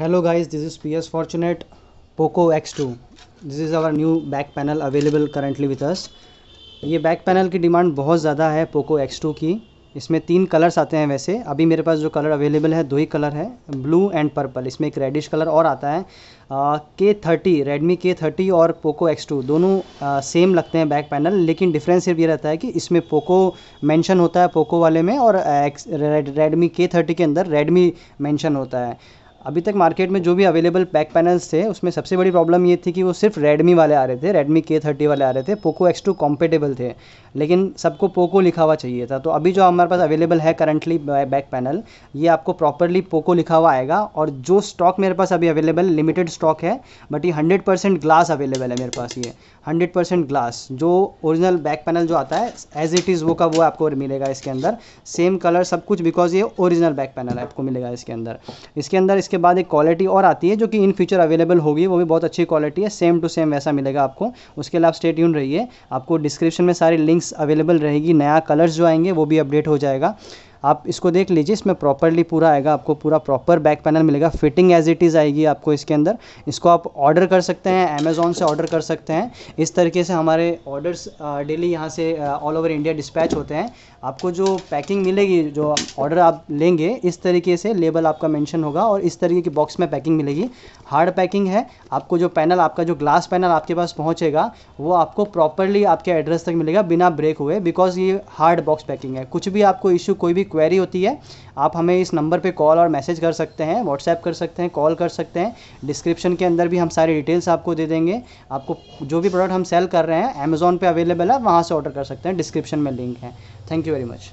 hello this is P S fortunate Poco X two this is our new back panel available currently with us ये back panel की demand बहुत ज़्यादा है Poco X to की इसमें तीन colours आते हैं वैसे अभी मेरे पास जो कलर अवेलेबल है दो ही कलर है ब्लू एंड पर्पल इसमें एक रेडिश कलर और आता है K thirty Redmi K thirty और पोको एक्स टू दोनों आ, सेम लगते हैं बैक पैनल लेकिन डिफरेंस सिर्फ ये रहता है कि इसमें पोको मेंशन होता है पोको वाले में और रेडमी के थर्टी के अंदर रेडमी मेंशन होता है अभी तक मार्केट में जो भी अवेलेबल बैक पैनल्स थे उसमें सबसे बड़ी प्रॉब्लम ये थी कि वो सिर्फ रेडमी वाले आ रहे थे रेडमी के थर्टी वाले आ रहे थे पोको एक्स टू कॉम्पेटेबल थे लेकिन सबको पोको लिखा हुआ चाहिए था तो अभी जो हमारे पास अवेलेबल है करंटली बैक पैनल ये आपको प्रॉपरली पोको लिखा हुआ आएगा और जो स्टॉक मेरे पास अभी अवेलेबल लिमिटेड स्टॉक है बट ये हंड्रेड परसेंट ग्लास अवेलेबल है मेरे पास ये हंड्रेड परसेंट ग्लास जो ओरिजिनल बैक पैनल जो आता है एज इट इज़ वो का वो आपको मिलेगा इसके अंदर सेम कलर सब कुछ बिकॉज ये ओरिजिनल बैक पैनल आपको मिलेगा इसके अंदर इसके अंदर इसके उसके बाद एक क्वालिटी और आती है जो कि इन फ्यूचर अवेलेबल होगी वो भी बहुत अच्छी क्वालिटी है सेम टू सेम वैसा मिलेगा आपको उसके लिए आप स्टेट यून रहिए आपको डिस्क्रिप्शन में सारी लिंक्स अवेलेबल रहेगी नया कलर्स जो आएंगे वो भी अपडेट हो जाएगा आप इसको देख लीजिए इसमें प्रॉपरली पूरा आएगा आपको पूरा प्रॉपर बैक पैनल मिलेगा फिटिंग एज इट इज़ आएगी आपको इसके अंदर इसको आप ऑर्डर कर सकते हैं अमेज़ोन से ऑर्डर कर सकते हैं इस तरीके से हमारे ऑर्डर्स डेली यहाँ से ऑल ओवर इंडिया डिस्पैच होते हैं आपको जो पैकिंग मिलेगी जो ऑर्डर आप लेंगे इस तरीके से लेबल आपका मैंशन होगा और इस तरीके की बॉक्स में पैकिंग मिलेगी हार्ड पैकिंग है आपको जो पैनल आपका जो ग्लास पैनल आपके पास पहुँचेगा वो आपको प्रॉपरली आपके एड्रेस तक मिलेगा बिना ब्रेक हुए बिकॉज ये हार्ड बॉक्स पैकिंग है कुछ भी आपको इशू कोई भी क्वेरी होती है आप हमें इस नंबर पे कॉल और मैसेज कर सकते हैं व्हाट्सएप कर सकते हैं कॉल कर सकते हैं डिस्क्रिप्शन के अंदर भी हम सारी डिटेल्स आपको दे देंगे आपको जो भी प्रोडक्ट हम सेल कर रहे हैं अमेज़ोन पर अवेलेबल है वहाँ से ऑर्डर कर सकते हैं डिस्क्रिप्शन में लिंक है थैंक यू वेरी मच